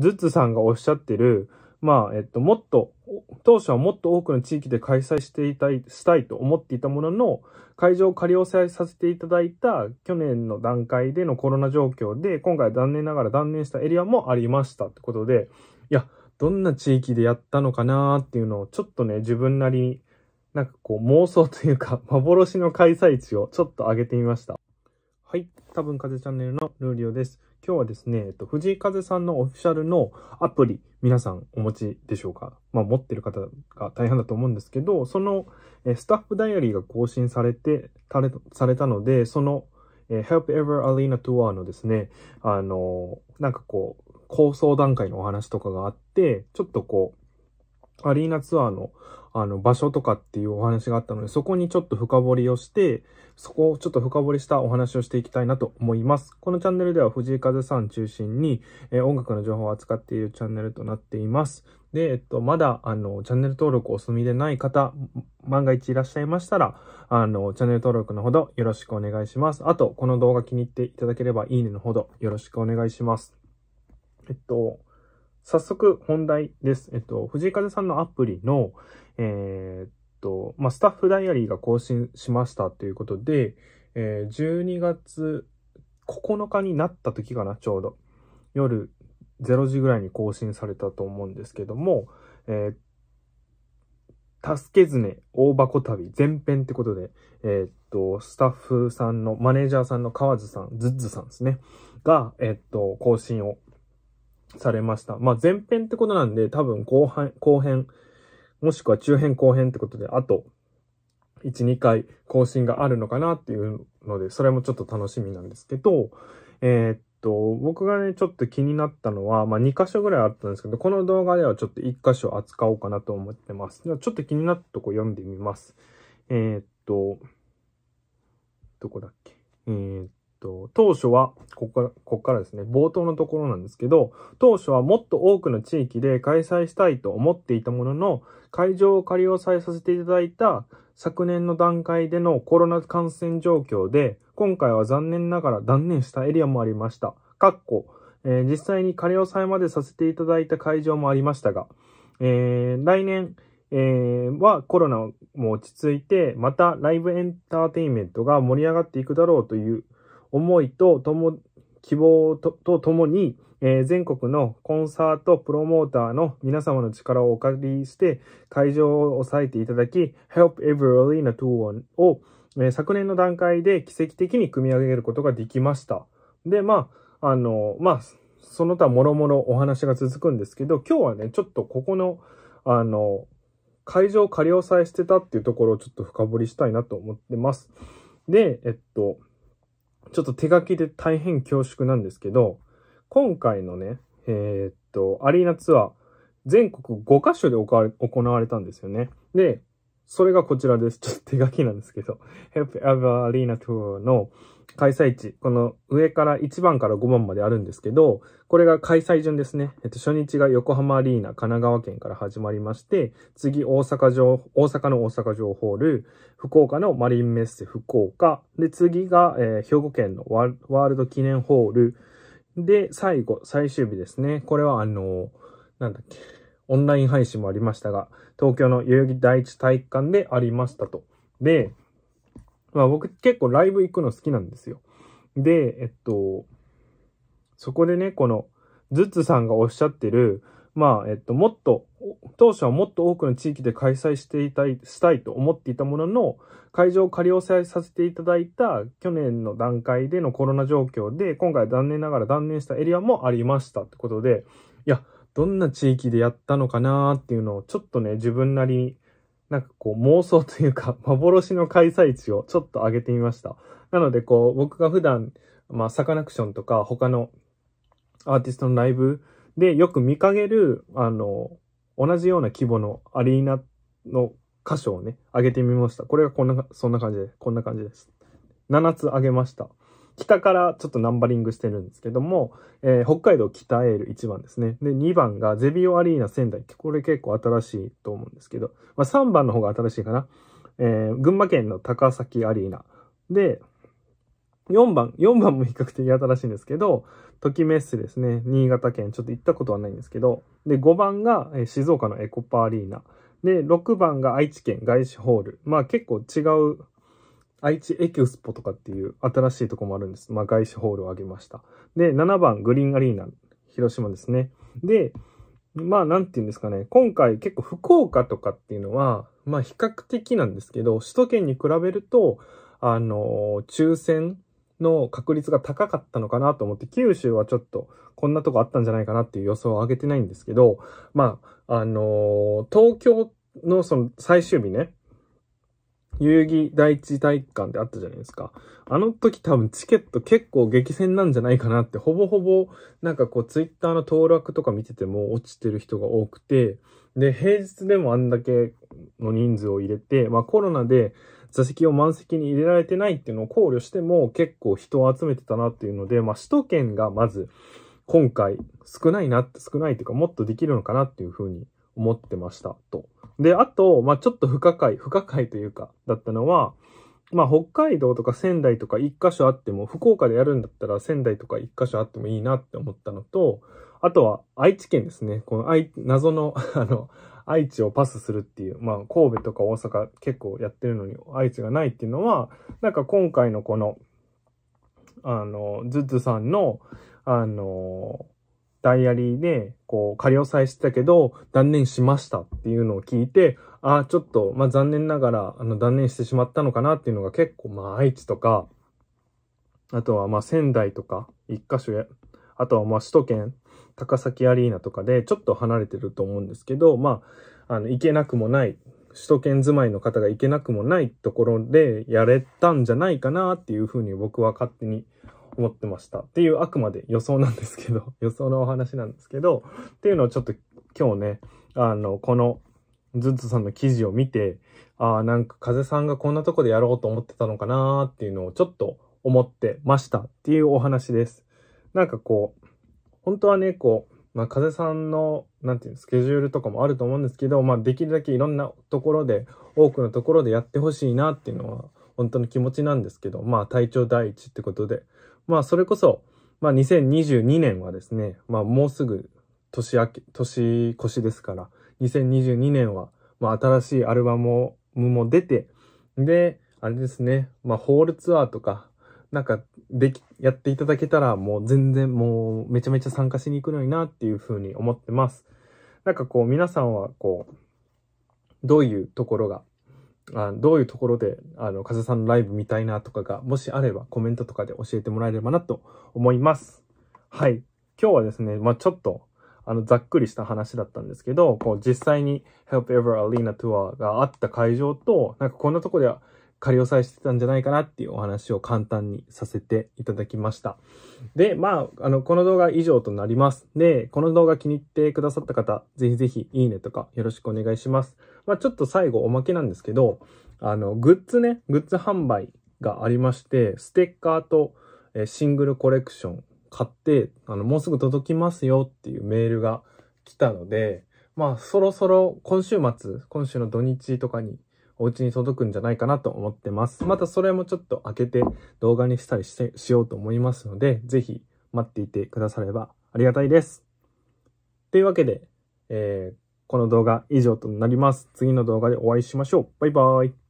ズッツさんがおっしゃってる、まあ、えっと、もっと、当初はもっと多くの地域で開催していたい、したいと思っていたものの、会場を仮押さえさせていただいた去年の段階でのコロナ状況で、今回残念ながら断念したエリアもありましたってことで、いや、どんな地域でやったのかなっていうのをちょっとね、自分なりに、なんかこう妄想というか、幻の開催地をちょっと上げてみました。はい。多分風チャンネルのルーリオです。今日はですね、えっと、藤井風さんのオフィシャルのアプリ、皆さんお持ちでしょうかまあ、持ってる方が大半だと思うんですけど、その、えスタッフダイアリーが更新されて、たれされたので、その、え Help Ever Arena Tour のですね、あのなんかこう、構想段階のお話とかがあって、ちょっとこう、アリーナツアーのあの、場所とかっていうお話があったので、そこにちょっと深掘りをして、そこをちょっと深掘りしたお話をしていきたいなと思います。このチャンネルでは藤井風さん中心に、えー、音楽の情報を扱っているチャンネルとなっています。で、えっと、まだ、あの、チャンネル登録お済みでない方、万が一いらっしゃいましたら、あの、チャンネル登録のほどよろしくお願いします。あと、この動画気に入っていただければ、いいねのほどよろしくお願いします。えっと、早速本題です。えっと、藤井風さんのアプリの、えー、っと、まあ、スタッフダイアリーが更新しましたということで、えー、12月9日になった時かな、ちょうど。夜0時ぐらいに更新されたと思うんですけども、えー、助けずね大箱旅前編ってことで、えー、っと、スタッフさんの、マネージャーさんの河津さん、ズッズさんですね、が、えー、っと、更新をされました。まあ、前編ってことなんで、多分後半、後編、もしくは中編後編ってことで、あと、1、2回更新があるのかなっていうので、それもちょっと楽しみなんですけど、えー、っと、僕がね、ちょっと気になったのは、まあ、2箇所ぐらいあったんですけど、この動画ではちょっと1箇所扱おうかなと思ってます。ではちょっと気になったとこ読んでみます。えー、っと、どこだっけえー、っと、当初は、ここから、ここからですね、冒頭のところなんですけど、当初はもっと多くの地域で開催したいと思っていたものの、会場を仮押さえさせていただいた昨年の段階でのコロナ感染状況で、今回は残念ながら断念したエリアもありました。かっこ、えー、実際に仮押さえまでさせていただいた会場もありましたが、えー、来年、えー、はコロナも落ち着いて、またライブエンターテインメントが盛り上がっていくだろうという、思いととも、希望とともに、えー、全国のコンサートプロモーターの皆様の力をお借りして、会場を抑えていただき、Help Every Arena 2 1を、えー、昨年の段階で奇跡的に組み上げることができました。で、まあ、あの、まあ、その他諸々お話が続くんですけど、今日はね、ちょっとここの、あの、会場を仮押さえしてたっていうところをちょっと深掘りしたいなと思ってます。で、えっと、ちょっと手書きで大変恐縮なんですけど、今回のね、えー、っと、アリーナツアー、全国5カ所で行われたんですよね。で、それがこちらです。ちょっと手書きなんですけど、Help Ever Arena Tour の、開催地、この上から1番から5番まであるんですけど、これが開催順ですね。えっと、初日が横浜アリーナ、神奈川県から始まりまして、次大阪城、大阪の大阪城ホール、福岡のマリンメッセ福岡、で、次が、えー、兵庫県のワールド記念ホール、で、最後、最終日ですね。これはあのー、なんだっけ、オンライン配信もありましたが、東京の代々木第一体育館でありましたと。で、まあ僕結構ライブ行くの好きなんですよ。で、えっと、そこでね、この、ズッツさんがおっしゃってる、まあ、えっと、もっと、当初はもっと多くの地域で開催していたい、したいと思っていたものの、会場を仮押さえさせていただいた去年の段階でのコロナ状況で、今回残念ながら断念したエリアもありましたってことで、いや、どんな地域でやったのかなーっていうのをちょっとね、自分なりになんかこう妄想というか 幻の開催地をちょっと上げてみました。なのでこう僕が普段、まあサカナクションとか他のアーティストのライブでよく見かける、あの、同じような規模のアリーナの箇所をね、上げてみました。これがこんな、そんな感じで、こんな感じです。7つ上げました。北からちょっとナンバリングしてるんですけども、えー、北海道北エール1番ですね。で、2番がゼビオアリーナ仙台。これ結構新しいと思うんですけど、まあ、3番の方が新しいかな。えー、群馬県の高崎アリーナ。で、4番、4番も比較的新しいんですけど、ときめっすですね。新潟県、ちょっと行ったことはないんですけど、で、5番が静岡のエコパアリーナ。で、6番が愛知県外資ホール。まあ結構違う愛知エキュスポとかっていう新しいとこもあるんです。まあ、外資ホールを挙げました。で、7番、グリーンアリーナ、広島ですね。で、まあ、なんて言うんですかね。今回結構福岡とかっていうのは、まあ、比較的なんですけど、首都圏に比べると、あのー、抽選の確率が高かったのかなと思って、九州はちょっとこんなとこあったんじゃないかなっていう予想を上げてないんですけど、まあ、あのー、東京のその最終日ね、遊戯第一体育館であったじゃないですか。あの時多分チケット結構激戦なんじゃないかなって、ほぼほぼなんかこうツイッターの登録とか見てても落ちてる人が多くて、で、平日でもあんだけの人数を入れて、まあコロナで座席を満席に入れられてないっていうのを考慮しても結構人を集めてたなっていうので、まあ首都圏がまず今回少ないなって少ないというかもっとできるのかなっていうふうに思ってましたと。で、あと、まあ、ちょっと不可解、不可解というか、だったのは、まあ、北海道とか仙台とか一箇所あっても、福岡でやるんだったら仙台とか一箇所あってもいいなって思ったのと、あとは愛知県ですね。この愛、謎の あの、愛知をパスするっていう、まあ、神戸とか大阪結構やってるのに愛知がないっていうのは、なんか今回のこの、あの、ズッズさんの、あの、ダイアリーで、こう、仮押さえしてたけど、断念しましたっていうのを聞いて、ああ、ちょっと、まあ、残念ながら、あの、断念してしまったのかなっていうのが結構、まあ、愛知とか、あとは、まあ、仙台とか、一箇所や、あとは、まあ、首都圏、高崎アリーナとかで、ちょっと離れてると思うんですけど、まあ、あの、行けなくもない、首都圏住まいの方が行けなくもないところでやれたんじゃないかなっていうふうに僕は勝手に思ってましたっていうあくまで予想なんですけど、予想のお話なんですけど、っていうのをちょっと今日ね、あの、このズッズさんの記事を見て、ああ、なんか風さんがこんなとこでやろうと思ってたのかなーっていうのをちょっと思ってましたっていうお話です。なんかこう、本当はね、こう、まあ、風さんの、なんていうの、スケジュールとかもあると思うんですけど、まあ、できるだけいろんなところで、多くのところでやってほしいなっていうのは、本当の気持ちなんですけど、まあ、体調第一ってことで、まあ、それこそ、まあ、2022年はですね、まあ、もうすぐ年明け、年越しですから、2022年は、まあ、新しいアルバムも出て、で、あれですね、まあ、ホールツアーとか、なんか、でき、やっていただけたら、もう全然、もう、めちゃめちゃ参加しに行くのにな、っていうふうに思ってます。なんかこう、皆さんは、こう、どういうところがあどういうところで、あの、風さんのライブ見たいなとかが、もしあればコメントとかで教えてもらえればなと思います。はい。今日はですね、まあ、ちょっと、あの、ざっくりした話だったんですけど、こう、実際に Help Ever Arena Tour があった会場と、なんかこんなとこで仮押さえしてたんじゃないかなっていうお話を簡単にさせていただきました。で、まあ、あの、この動画以上となります。で、この動画気に入ってくださった方、ぜひぜひいいねとかよろしくお願いします。まあ、ちょっと最後おまけなんですけど、あの、グッズね、グッズ販売がありまして、ステッカーとシングルコレクション買って、あの、もうすぐ届きますよっていうメールが来たので、まあ、そろそろ今週末、今週の土日とかにお家に届くんじゃないかなと思ってます。またそれもちょっと開けて動画にしたりしてしようと思いますので、ぜひ待っていてくださればありがたいです。というわけで、えー、この動画以上となります。次の動画でお会いしましょう。バイバーイ。